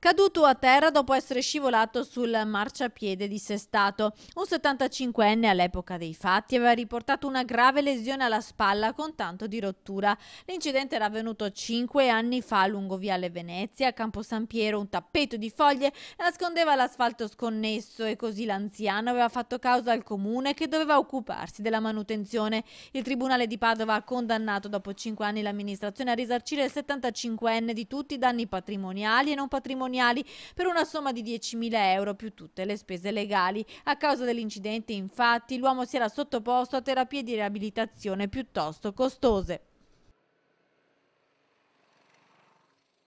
caduto a terra dopo essere scivolato sul marciapiede dissestato. Un 75enne all'epoca dei fatti aveva riportato una grave lesione alla spalla con tanto di rottura. L'incidente era avvenuto cinque anni fa lungo Viale Venezia, a Campo San Piero, un tappeto di foglie nascondeva l'asfalto sconnesso e così l'anziano aveva fatto causa al comune che doveva occuparsi della manutenzione. Il Tribunale di Padova ha condannato dopo cinque anni l'amministrazione a risarcire il 75enne di tutti i danni patrimoniali e non patrimoniali patrimoniali per una somma di 10.000 euro più tutte le spese legali. A causa dell'incidente infatti l'uomo si era sottoposto a terapie di riabilitazione piuttosto costose.